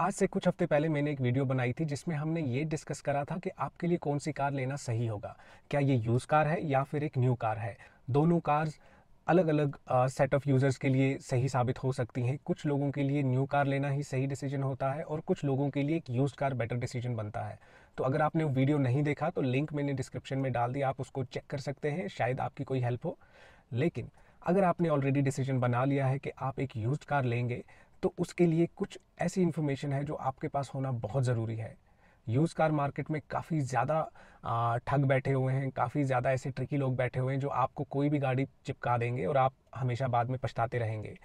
आज से कुछ हफ्ते पहले मैंने एक वीडियो बनाई थी जिसमें हमने ये डिस्कस करा था कि आपके लिए कौन सी कार लेना सही होगा क्या ये यूज़ कार है या फिर एक न्यू कार है दोनों कार्स अलग अलग सेट ऑफ यूज़र्स के लिए सही साबित हो सकती हैं कुछ लोगों के लिए न्यू कार लेना ही सही डिसीजन होता है और कुछ लोगों के लिए एक यूज़ कार बेटर डिसीजन बनता है तो अगर आपने वो वीडियो नहीं देखा तो लिंक मैंने डिस्क्रिप्शन में डाल दिया आप उसको चेक कर सकते हैं शायद आपकी कोई हेल्प हो लेकिन अगर आपने ऑलरेडी डिसीजन बना लिया है कि आप एक यूज्ड कार लेंगे तो उसके लिए कुछ ऐसी इन्फॉर्मेशन है जो आपके पास होना बहुत ज़रूरी है यूज़ कार मार्केट में काफ़ी ज़्यादा ठग बैठे हुए हैं काफ़ी ज़्यादा ऐसे ट्रिकी लोग बैठे हुए हैं जो आपको कोई भी गाड़ी चिपका देंगे और आप हमेशा बाद में पछताते रहेंगे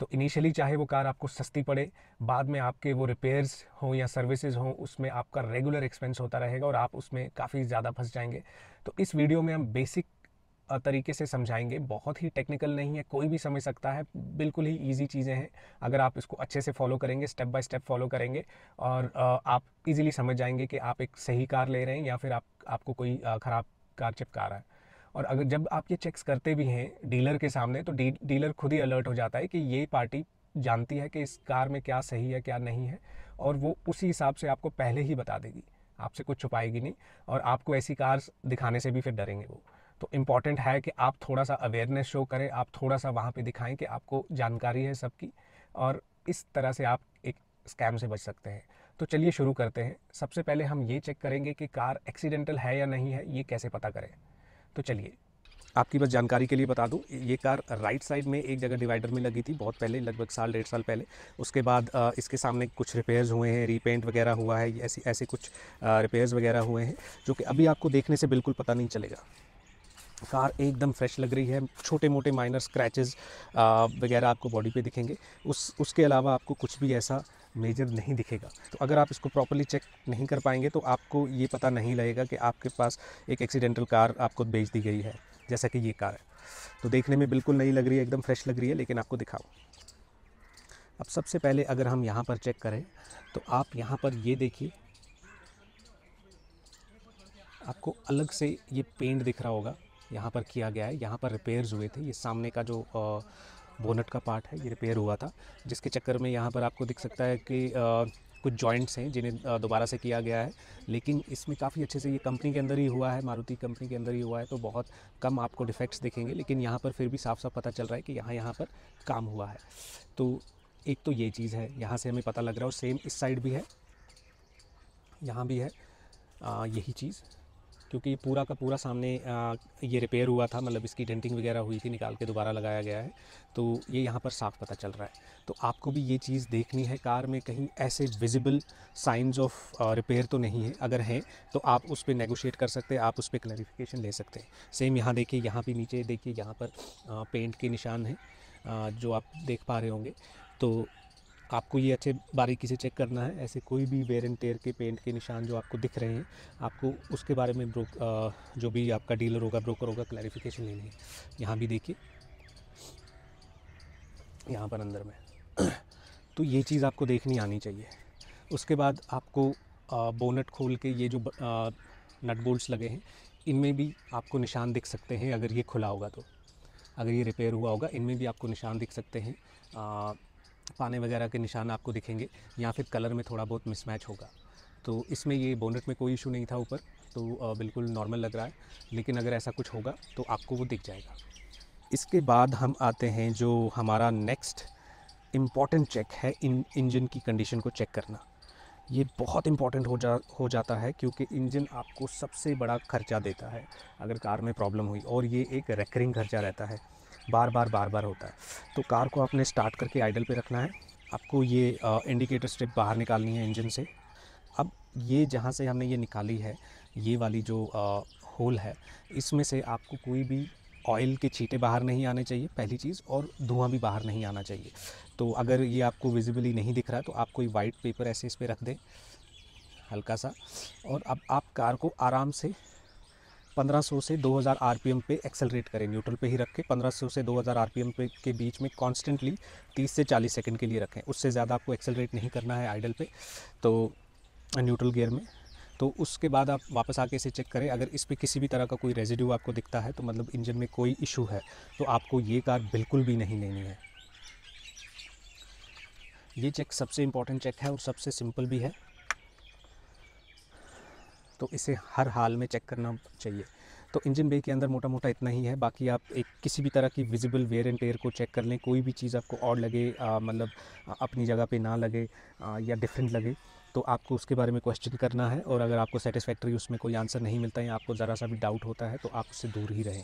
तो इनिशियली चाहे वो कार आपको सस्ती पड़े बाद में आपके वो रिपेयर्स हों या सर्विसेज हों उसमें आपका रेगुलर एक्सपेंस होता रहेगा और आप उसमें काफ़ी ज़्यादा फंस जाएंगे तो इस वीडियो में हम बेसिक तरीके से समझाएंगे बहुत ही टेक्निकल नहीं है कोई भी समझ सकता है बिल्कुल ही ईजी चीज़ें हैं अगर आप इसको अच्छे से फॉलो करेंगे स्टेप बाय स्टेप फॉलो करेंगे और आप इजीली समझ जाएंगे कि आप एक सही कार ले रहे हैं या फिर आप आपको कोई ख़राब कार चिपका रहा है और अगर जब आप ये चेक्स करते भी हैं डीलर के सामने तो डी, डीलर खुद ही अलर्ट हो जाता है कि ये पार्टी जानती है कि इस कार में क्या सही है क्या नहीं है और वो उसी हिसाब से आपको पहले ही बता देगी आपसे कुछ छुपाएगी नहीं और आपको ऐसी कार्स दिखाने से भी फिर डरेंगे वो तो इम्पॉर्टेंट है कि आप थोड़ा सा अवेयरनेस शो करें आप थोड़ा सा वहाँ पे दिखाएं कि आपको जानकारी है सबकी और इस तरह से आप एक स्कैम से बच सकते हैं तो चलिए शुरू करते हैं सबसे पहले हम ये चेक करेंगे कि कार एक्सीडेंटल है या नहीं है ये कैसे पता करें तो चलिए आपकी बस जानकारी के लिए बता दूं ये कार राइट साइड में एक जगह डिवाइडर में लगी थी बहुत पहले लगभग साल डेढ़ साल पहले उसके बाद इसके सामने कुछ रिपेयर्स हुए हैं रीपेंट वगैरह हुआ है ऐसे ऐसे कुछ रिपेयर्स वगैरह हुए हैं जो कि अभी आपको देखने से बिल्कुल पता नहीं चलेगा कार एकदम फ्रेश लग रही है छोटे मोटे माइनर स्क्रैचेस वगैरह आपको बॉडी पे दिखेंगे उस उसके अलावा आपको कुछ भी ऐसा मेजर नहीं दिखेगा तो अगर आप इसको प्रॉपरली चेक नहीं कर पाएंगे तो आपको ये पता नहीं लगेगा कि आपके पास एक एक्सीडेंटल कार आपको बेच दी गई है जैसा कि ये कार है तो देखने में बिल्कुल नहीं लग रही है एकदम फ्रेश लग रही है लेकिन आपको दिखाओ अब सबसे पहले अगर हम यहाँ पर चेक करें तो आप यहाँ पर ये देखिए आपको अलग से ये पेंट दिख रहा होगा यहाँ पर किया गया है यहाँ पर रिपेयर्स हुए थे ये सामने का जो बोनट का पार्ट है ये रिपेयर हुआ था जिसके चक्कर में यहाँ पर आपको दिख सकता है कि आ, कुछ जॉइंट्स हैं जिन्हें दोबारा से किया गया है लेकिन इसमें काफ़ी अच्छे से ये कंपनी के अंदर ही हुआ है मारुति कंपनी के अंदर ही हुआ है तो बहुत कम आपको डिफेक्ट्स दिखेंगे लेकिन यहाँ पर फिर भी साफ साफ पता चल रहा है कि यहाँ यहाँ पर काम हुआ है तो एक तो ये चीज़ है यहाँ से हमें पता लग रहा है और सेम इस साइड भी है यहाँ भी है आ, यही चीज़ क्योंकि पूरा का पूरा सामने आ, ये रिपेयर हुआ था मतलब इसकी डेंटिंग वगैरह हुई थी निकाल के दोबारा लगाया गया है तो ये यहाँ पर साफ पता चल रहा है तो आपको भी ये चीज़ देखनी है कार में कहीं ऐसे विजिबल साइंस ऑफ रिपेयर तो नहीं है अगर हैं तो आप उस पर नेगोशिएट कर सकते हैं आप उस पर क्लैरिफिकेशन ले सकते हैं सेम यहाँ देखिए यहाँ भी नीचे देखिए यहाँ पर पेंट के निशान हैं जो आप देख पा रहे होंगे तो आपको ये अच्छे बारीकी से चेक करना है ऐसे कोई भी वेर एंड टेयर के पेंट के निशान जो आपको दिख रहे हैं आपको उसके बारे में ब्रोक जो भी आपका डीलर होगा ब्रोकर होगा क्लैरिफिकेशन लेनी है यहाँ भी देखिए यहाँ पर अंदर में तो ये चीज़ आपको देखनी आनी चाहिए उसके बाद आपको बोनट खोल के ये जो नट बोल्ट लगे हैं इनमें भी आपको निशान दिख सकते हैं अगर ये खुला होगा तो अगर ये रिपेयर हुआ होगा इनमें भी आपको निशान दिख सकते हैं पाने वगैरह के निशान आपको दिखेंगे या फिर कलर में थोड़ा बहुत मिसमैच होगा तो इसमें ये बोनट में कोई इशू नहीं था ऊपर तो बिल्कुल नॉर्मल लग रहा है लेकिन अगर ऐसा कुछ होगा तो आपको वो दिख जाएगा इसके बाद हम आते हैं जो हमारा नेक्स्ट इम्पॉर्टेंट चेक है इन इंजन की कंडीशन को चेक करना ये बहुत इम्पॉर्टेंट हो जा हो जाता है क्योंकि इंजन आपको सबसे बड़ा खर्चा देता है अगर कार में प्रॉब्लम हुई और ये एक रेकरिंग खर्चा रहता है बार बार बार बार होता है तो कार को आपने स्टार्ट करके आइडल पे रखना है आपको ये आ, इंडिकेटर स्ट्रिप बाहर निकालनी है इंजन से अब ये जहाँ से हमने ये निकाली है ये वाली जो आ, होल है इसमें से आपको कोई भी ऑयल के छीटे बाहर नहीं आने चाहिए पहली चीज़ और धुआं भी बाहर नहीं आना चाहिए तो अगर ये आपको विजिबली नहीं दिख रहा है तो आप कोई वाइट पेपर ऐसे इस पर रख दें हल्का सा और अब आप कार को आराम से 1500 से 2000 आरपीएम पे एक्सेलरेट करें न्यूट्रल पे ही रखें 1500 से 2000 आरपीएम पे के बीच में कॉन्स्टेंटली 30 से 40 सेकंड के लिए रखें उससे ज़्यादा आपको एक्सेलरेट नहीं करना है आइडल पे तो न्यूट्रल गियर में तो उसके बाद आप वापस आके इसे चेक करें अगर इस पर किसी भी तरह का कोई रेजिड्यू आपको दिखता है तो मतलब इंजन में कोई इशू है तो आपको ये कार बिल्कुल भी नहीं लेनी है ये चेक सबसे इम्पॉर्टेंट चेक है और सबसे सिंपल भी है तो इसे हर हाल में चेक करना चाहिए तो इंजन बे के अंदर मोटा मोटा इतना ही है बाकी आप एक किसी भी तरह की विजिबल वेयर एंड टेयर को चेक कर लें कोई भी चीज़ आपको और लगे मतलब अपनी जगह पे ना लगे आ, या डिफरेंट लगे तो आपको उसके बारे में क्वेश्चन करना है और अगर आपको सेटिस्फैक्ट्री उसमें कोई आंसर नहीं मिलता है या आपको ज़रा सा भी डाउट होता है तो आप उससे दूर ही रहें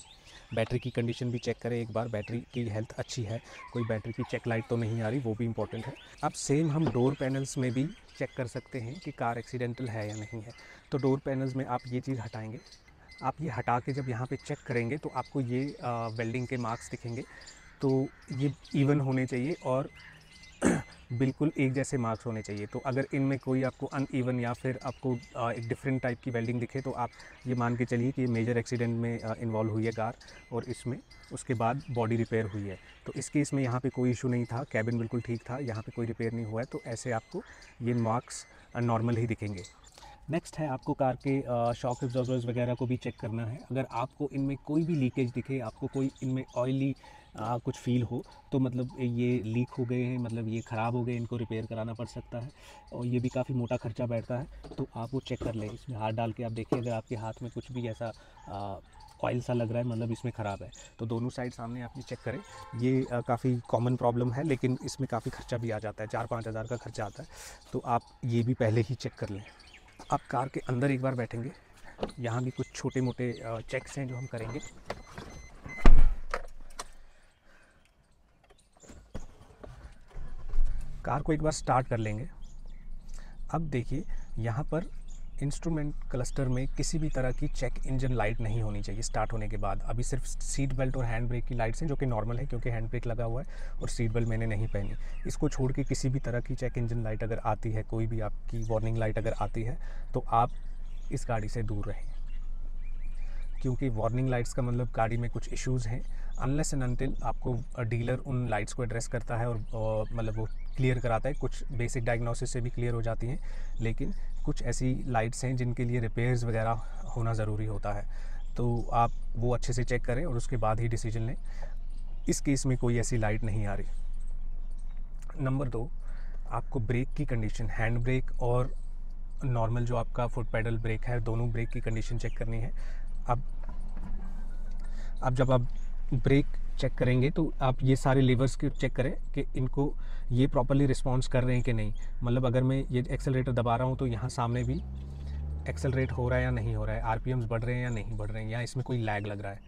बैटरी की कंडीशन भी चेक करें एक बार बैटरी की हेल्थ अच्छी है कोई बैटरी की चेक लाइट तो नहीं आ रही वो भी इंपॉर्टेंट है अब सेम हम डोर पैनल्स में भी चेक कर सकते हैं कि कार एक्सीडेंटल है या नहीं है तो डोर पैनल्स में आप ये चीज़ हटाएँगे आप ये हटा के जब यहाँ पे चेक करेंगे तो आपको ये वेल्डिंग के मार्क्स दिखेंगे तो ये इवन होने चाहिए और बिल्कुल एक जैसे मार्क्स होने चाहिए तो अगर इनमें कोई आपको अनइवन या फिर आपको एक डिफरेंट टाइप की वेल्डिंग दिखे तो आप ये मान के चलिए कि ये मेजर एक्सीडेंट में इन्वॉल्व हुई है कार और इसमें उसके बाद बॉडी रिपेयर हुई है तो इस केस में यहाँ पे कोई इशू नहीं था कैबिन बिल्कुल ठीक था यहाँ पर कोई रिपेयर नहीं हुआ है तो ऐसे आपको ये मार्क्स नॉर्मल ही दिखेंगे नेक्स्ट है आपको कार के शॉक एब्जॉर्बर्स वगैरह को भी चेक करना है अगर आपको इनमें कोई भी लीकेज दिखे आपको कोई इनमें ऑयली आ, कुछ फील हो तो मतलब ये लीक हो गए हैं मतलब ये ख़राब हो गए इनको रिपेयर कराना पड़ सकता है और ये भी काफ़ी मोटा खर्चा बैठता है तो आप वो चेक कर लें इसमें हाथ डाल के आप देखिए अगर आपके हाथ में कुछ भी ऐसा ऑयल सा लग रहा है मतलब इसमें ख़राब है तो दोनों साइड सामने आप ये चेक करें ये काफ़ी कॉमन प्रॉब्लम है लेकिन इसमें काफ़ी खर्चा भी आ जाता है चार पाँच हज़ार का खर्चा आता है तो आप ये भी पहले ही चेक कर लें आप कार के अंदर एक बार बैठेंगे यहाँ भी कुछ छोटे मोटे चेक्स हैं जो हम करेंगे कार को एक बार स्टार्ट कर लेंगे अब देखिए यहाँ पर इंस्ट्रूमेंट क्लस्टर में किसी भी तरह की चेक इंजन लाइट नहीं होनी चाहिए स्टार्ट होने के बाद अभी सिर्फ सीट बेल्ट और हैंड ब्रेक की लाइट्स हैं जो कि नॉर्मल है क्योंकि हैंड ब्रेक लगा हुआ है और सीट बेल्ट मैंने नहीं पहनी इसको छोड़ के किसी भी तरह की चेक इंजन लाइट अगर आती है कोई भी आपकी वार्निंग लाइट अगर आती है तो आप इस गाड़ी से दूर रहें क्योंकि वार्निंग लाइट्स का मतलब गाड़ी में कुछ इश्यूज़ हैं अनलेस एंड अनटिल आपको डीलर उन लाइट्स को एड्रेस करता है और मतलब वो क्लियर कराता है कुछ बेसिक डायग्नोसिस से भी क्लियर हो जाती हैं लेकिन कुछ ऐसी लाइट्स हैं जिनके लिए रिपेयर्स वगैरह होना ज़रूरी होता है तो आप वो अच्छे से चेक करें और उसके बाद ही डिसीजन लें इस केस में कोई ऐसी लाइट नहीं आ रही नंबर दो आपको ब्रेक की कंडीशन हैंड ब्रेक और नॉर्मल जो आपका फुट पैडल ब्रेक है दोनों ब्रेक की कंडीशन चेक करनी है अब अब जब आप ब्रेक चेक करेंगे तो आप ये सारे लीवर्स को चेक करें कि इनको ये प्रॉपरली रिस्पॉन्स कर रहे हैं कि नहीं मतलब अगर मैं ये एक्सेलरेटर दबा रहा हूँ तो यहाँ सामने भी एक्सेलरेट हो रहा है या नहीं हो रहा है आर बढ़ रहे हैं या नहीं बढ़ रहे हैं या इसमें कोई लैग लग रहा है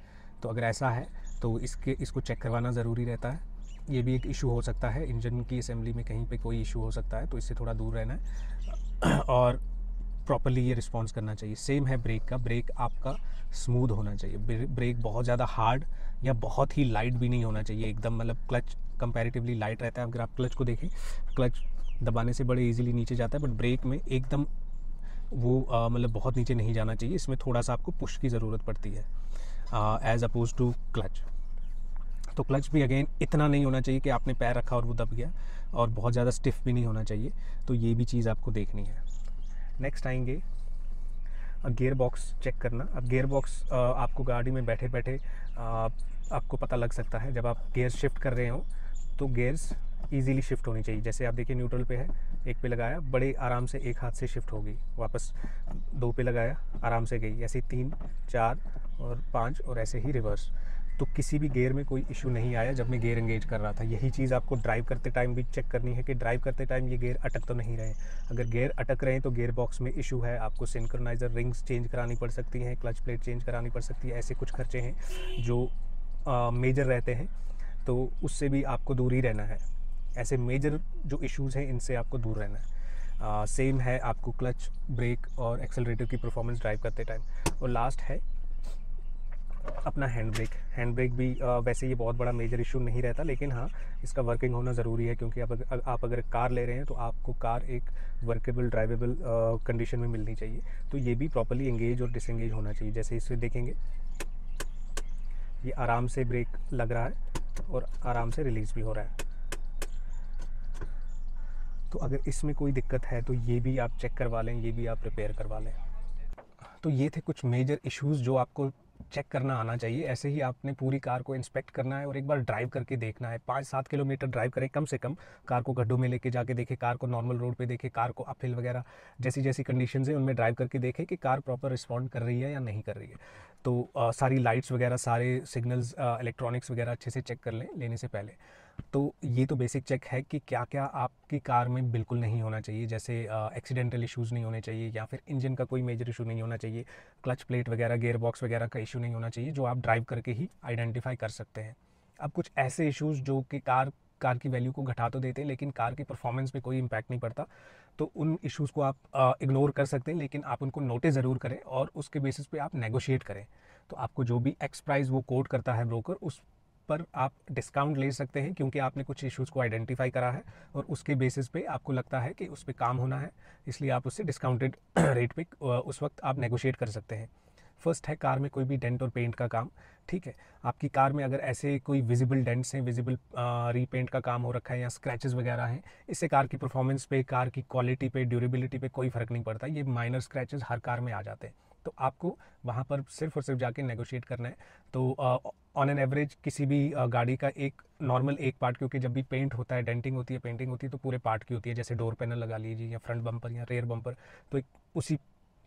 तो अगर ऐसा है तो इसके इसको चेक करवाना ज़रूरी रहता है ये भी एक इशू हो सकता है इंजन की असेंबली में कहीं पे कोई इशू हो सकता है तो इससे थोड़ा दूर रहना है और प्रॉपरली ये रिस्पॉन्स करना चाहिए सेम है ब्रेक का ब्रेक आपका स्मूथ होना चाहिए ब्रेक बहुत ज़्यादा हार्ड या बहुत ही लाइट भी नहीं होना चाहिए एकदम मतलब क्लच कंपेरेटिवली लाइट रहता है अगर आप क्लच को देखें क्लच दबाने से बड़े ईजिली नीचे जाता है बट ब्रेक में एकदम वो मतलब बहुत नीचे नहीं जाना चाहिए इसमें थोड़ा सा आपको पुश की ज़रूरत पड़ती है एज़ अपोज टू क्लच तो क्लच भी अगेन इतना नहीं होना चाहिए कि आपने पैर रखा और वो दब गया और बहुत ज़्यादा स्टिफ भी नहीं होना चाहिए तो ये भी चीज़ आपको देखनी है नेक्स्ट आएंगे गियर बॉक्स चेक करना अब गियर बॉक्स आपको गाड़ी में बैठे बैठे आपको पता लग सकता है जब आप गेयर शिफ्ट कर रहे हो तो गेयर्स ईजिली शिफ्ट होनी चाहिए जैसे आप देखिए न्यूट्रल पे है एक पे लगाया बड़े आराम से एक हाथ से शिफ्ट हो गई वापस दो पे लगाया आराम से गई ऐसे तीन चार और पाँच और ऐसे ही रिवर्स तो किसी भी गेयर में कोई इशू नहीं आया जब मैं गेयर इंगेज कर रहा था यही चीज़ आपको ड्राइव करते टाइम भी चेक करनी है कि ड्राइव करते टाइम ये गेयर अटक तो नहीं रहे अगर गेयर अटक रहे हैं तो गेयर बॉक्स में इशू है आपको सिंक्रोनाइज़र रिंग्स चेंज करानी पड़ सकती हैं क्लच प्लेट चेंज करानी पड़ सकती है ऐसे कुछ खर्चे हैं जो मेजर रहते हैं तो उससे भी आपको दूर ही रहना है ऐसे मेजर जो इश्यूज़ हैं इनसे आपको दूर रहना है सेम uh, है आपको क्लच ब्रेक और एक्सेलरेटर की परफॉर्मेंस ड्राइव करते टाइम और लास्ट है अपना हैंड ब्रेक हैंड ब्रेक भी आ, वैसे ये बहुत बड़ा मेजर इशू नहीं रहता लेकिन हाँ इसका वर्किंग होना ज़रूरी है क्योंकि आप अगर आप अगर कार ले रहे हैं तो आपको कार एक वर्केबल ड्राइवेबल कंडीशन में मिलनी चाहिए तो ये भी प्रॉपरली एंगेज और डिसंगेज होना चाहिए जैसे इसे देखेंगे ये आराम से ब्रेक लग रहा है और आराम से रिलीज़ भी हो रहा है तो अगर इसमें कोई दिक्कत है तो ये भी आप चेक करवा लें ये भी आप रिपेयर करवा लें तो ये थे कुछ मेजर इश्यूज़ जो आपको चेक करना आना चाहिए ऐसे ही आपने पूरी कार को इंस्पेक्ट करना है और एक बार ड्राइव करके देखना है पाँच सात किलोमीटर ड्राइव करें कम से कम कार को गड्ढों में लेके जाके देखें कार को नॉर्मल रोड पे देखें कार को अपहिल वगैरह जैसी जैसी कंडीशन है उनमें ड्राइव करके देखें कि कार प्रॉपर रिस्पॉन्ड कर रही है या नहीं कर रही है तो आ, सारी लाइट्स वगैरह सारे सिग्नल्स इलेक्ट्रॉनिक्स वगैरह अच्छे से चेक कर लें लेने से पहले तो ये तो बेसिक चेक है कि क्या क्या आपकी कार में बिल्कुल नहीं होना चाहिए जैसे एक्सीडेंटल इश्यूज़ नहीं होने चाहिए या फिर इंजन का कोई मेजर इशू नहीं होना चाहिए क्लच प्लेट वगैरह गेयर बॉक्स वगैरह का इशू नहीं होना चाहिए जो आप ड्राइव करके ही आइडेंटिफाई कर सकते हैं अब कुछ ऐसे इशूज़ जो कि कार कार की वैल्यू को घटा तो देते हैं लेकिन कार की परफॉर्मेंस पे कोई इम्पैक्ट नहीं पड़ता तो उन इश्यूज़ को आप इग्नोर कर सकते हैं लेकिन आप उनको नोटिस ज़रूर करें और उसके बेसिस पे आप नेगोशिएट करें तो आपको जो भी एक्स प्राइस वो कोट करता है ब्रोकर उस पर आप डिस्काउंट ले सकते हैं क्योंकि आपने कुछ इश्यूज़ को आइडेंटिफाई करा है और उसके बेसिस पे आपको लगता है कि उस पर काम होना है इसलिए आप उससे डिस्काउंटेड रेट पे उस वक्त आप नेगोशिएट कर सकते हैं फर्स्ट है कार में कोई भी डेंट और पेंट का काम ठीक है आपकी कार में अगर ऐसे कोई विजिबल डेंट्स हैं विजिबल रीपेंट का काम हो रखा है या स्क्रैचेस वगैरह हैं इससे कार की परफॉर्मेंस पे कार की क्वालिटी पे ड्यूरेबिलिटी पे कोई फ़र्क नहीं पड़ता ये माइनर स्क्रैचेस हर कार में आ जाते हैं तो आपको वहाँ पर सिर्फ और सिर्फ जाके नेगोशिएट करना है तो ऑन एन एवरेज किसी भी गाड़ी का एक नॉर्मल एक पार्ट क्योंकि जब भी पेंट होता है डेंटिंग होती है पेंटिंग होती है तो पूरे पार्ट की होती है जैसे डोर पैनल लगा लीजिए या फ्रंट बम्पर या रेयर बम्पर तो एक उसी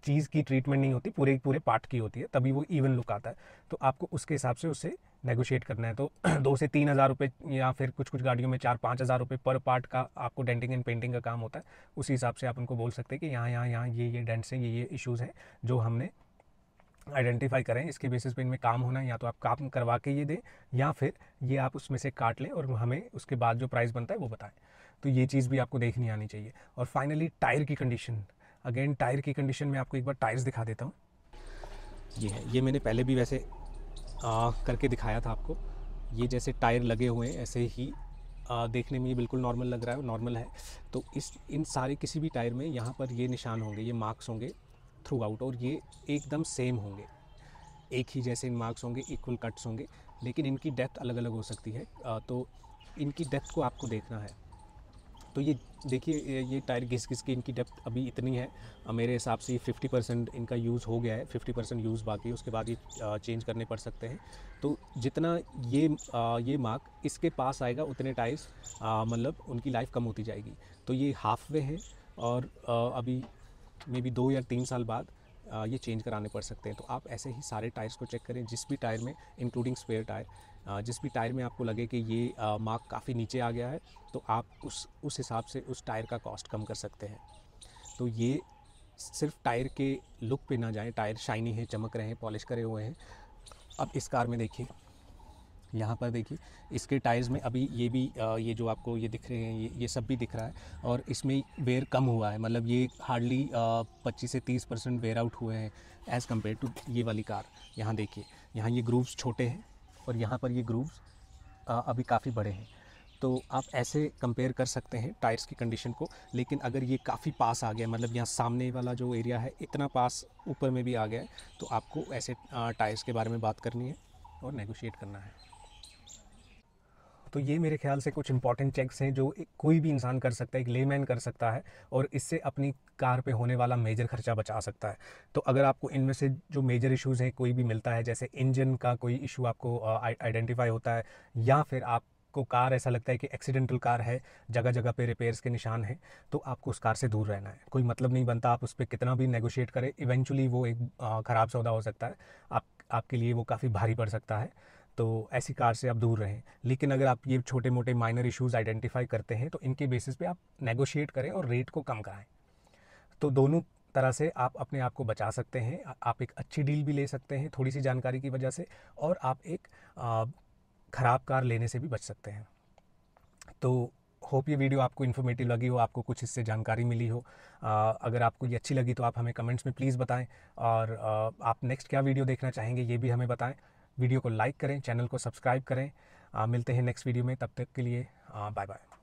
चीज़ की ट्रीटमेंट नहीं होती पूरे पूरे पार्ट की होती है तभी वो इवन लुक आता है तो आपको उसके हिसाब से उससे नेगोशिएट करना है तो दो से तीन हज़ार रुपये या फिर कुछ कुछ गाड़ियों में चार पाँच हज़ार रुपये पर पार्ट का आपको डेंटिंग एंड पेंटिंग का काम होता है उसी हिसाब से आप उनको बोल सकते हैं कि यहाँ यहाँ यहाँ ये ये डेंट्स हैं ये ये इशूज़ हैं जो हमने आइडेंटिफाई करें इसके बेसिस पे इनमें काम होना है या तो आप काम करवा के ये दें या फिर ये आप उसमें से काट लें और हमें उसके बाद जो प्राइस बनता है वो बताएं तो ये चीज़ भी आपको देखनी आनी चाहिए और फाइनली टायर की कंडीशन अगेन टायर की कंडीशन में आपको एक बार टायर्स दिखा देता हूँ ये है ये मैंने पहले भी वैसे आ, करके दिखाया था आपको ये जैसे टायर लगे हुए हैं ऐसे ही आ, देखने में ये बिल्कुल नॉर्मल लग रहा है नॉर्मल है तो इस इन सारे किसी भी टायर में यहाँ पर ये निशान होंगे ये मार्क्स होंगे थ्रू आउट और ये एकदम सेम होंगे एक ही जैसे इन मार्क्स होंगे इक्वल कट्स होंगे लेकिन इनकी डेप्थ अलग अलग हो सकती है आ, तो इनकी डेप्थ को आपको देखना है तो ये देखिए ये टायर घिस घिस के इनकी डेप्थ अभी इतनी है मेरे हिसाब से फिफ्टी परसेंट इनका यूज़ हो गया है फिफ्टी परसेंट यूज़ बाकी उसके बाद ये चेंज करने पड़ सकते हैं तो जितना ये ये मार्क इसके पास आएगा उतने टायर्स मतलब उनकी लाइफ कम होती जाएगी तो ये हाफ वे है और अभी मे बी दो या तीन साल बाद ये चेंज कराने पड़ सकते हैं तो आप ऐसे ही सारे टायर्स को चेक करें जिस भी टायर में इंक्लूडिंग स्पेयर टायर जिस भी टायर में आपको लगे कि ये मार्क काफ़ी नीचे आ गया है तो आप उस उस हिसाब से उस टायर का कॉस्ट कम कर सकते हैं तो ये सिर्फ टायर के लुक पे ना जाए टायर शाइनी है चमक रहे हैं पॉलिश करे हुए हैं अब इस कार में देखिए यहाँ पर देखिए इसके टायर्स में अभी ये भी ये जो आपको ये दिख रहे हैं ये ये सब भी दिख रहा है और इसमें वेयर कम हुआ है मतलब ये हार्डली 25 से 30 परसेंट वेयर आउट हुए हैं एज़ कम्पेयर टू ये वाली कार यहाँ देखिए यहाँ ये ग्रूव्स छोटे हैं और यहाँ पर ये ग्रूव्स अभी काफ़ी बड़े हैं तो आप ऐसे कंपेयर कर सकते हैं टायर्स की कंडीशन को लेकिन अगर ये काफ़ी पास आ गया मतलब यहाँ सामने वाला जो एरिया है इतना पास ऊपर में भी आ गया है तो आपको ऐसे टायर्स के बारे में बात करनी है और नेगोशिएट करना है तो ये मेरे ख्याल से कुछ इंपॉर्टेंट चेक्स हैं जो कोई भी इंसान कर सकता है एक लेमैन कर सकता है और इससे अपनी कार पे होने वाला मेजर खर्चा बचा सकता है तो अगर आपको इनमें से जो मेजर इश्यूज़ हैं कोई भी मिलता है जैसे इंजन का कोई इशू आपको आइडेंटिफाई होता है या फिर आप आपको कार ऐसा लगता है कि एक्सीडेंटल कार है जगह जगह पे रिपेयर्स के निशान हैं तो आपको उस कार से दूर रहना है कोई मतलब नहीं बनता आप उस पर कितना भी नेगोशिएट करें इवेंचुअली वो एक ख़राब सौदा हो सकता है आप आपके लिए वो काफ़ी भारी पड़ सकता है तो ऐसी कार से आप दूर रहें लेकिन अगर आप ये छोटे मोटे माइनर इश्यूज़ आइडेंटिफाई करते हैं तो इनके बेसिस पे आप नेगोशिएट करें और रेट को कम कराएं तो दोनों तरह से आप अपने आप को बचा सकते हैं आप एक अच्छी डील भी ले सकते हैं थोड़ी सी जानकारी की वजह से और आप एक ख़राब कार लेने से भी बच सकते हैं तो होप ये वीडियो आपको इन्फॉर्मेटिव लगी हो आपको कुछ इससे जानकारी मिली हो आ, अगर आपको ये अच्छी लगी तो आप हमें कमेंट्स में प्लीज़ बताएं और आ, आप नेक्स्ट क्या वीडियो देखना चाहेंगे ये भी हमें बताएं वीडियो को लाइक करें चैनल को सब्सक्राइब करें आ, मिलते हैं नेक्स्ट वीडियो में तब तक के लिए बाय बाय